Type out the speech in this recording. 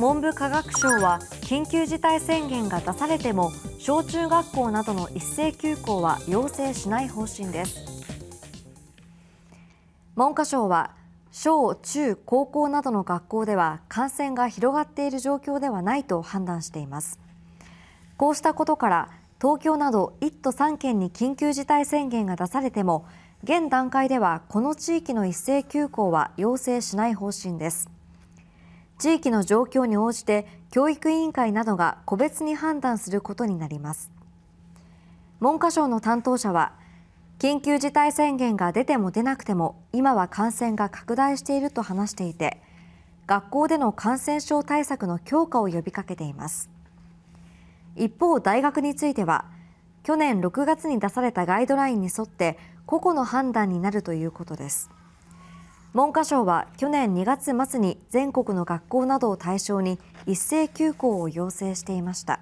文部科学省は緊急事態宣言が出されても小中学校などの一斉休校は要請しない方針です文科省は小中高校などの学校では感染が広がっている状況ではないと判断していますこうしたことから東京など1都3県に緊急事態宣言が出されても現段階ではこの地域の一斉休校は要請しない方針です地域の状況に応じて教育委員会などが個別に判断することになります文科省の担当者は緊急事態宣言が出ても出なくても今は感染が拡大していると話していて学校での感染症対策の強化を呼びかけています一方大学については去年6月に出されたガイドラインに沿って個々の判断になるということです文科省は去年2月末に全国の学校などを対象に一斉休校を要請していました。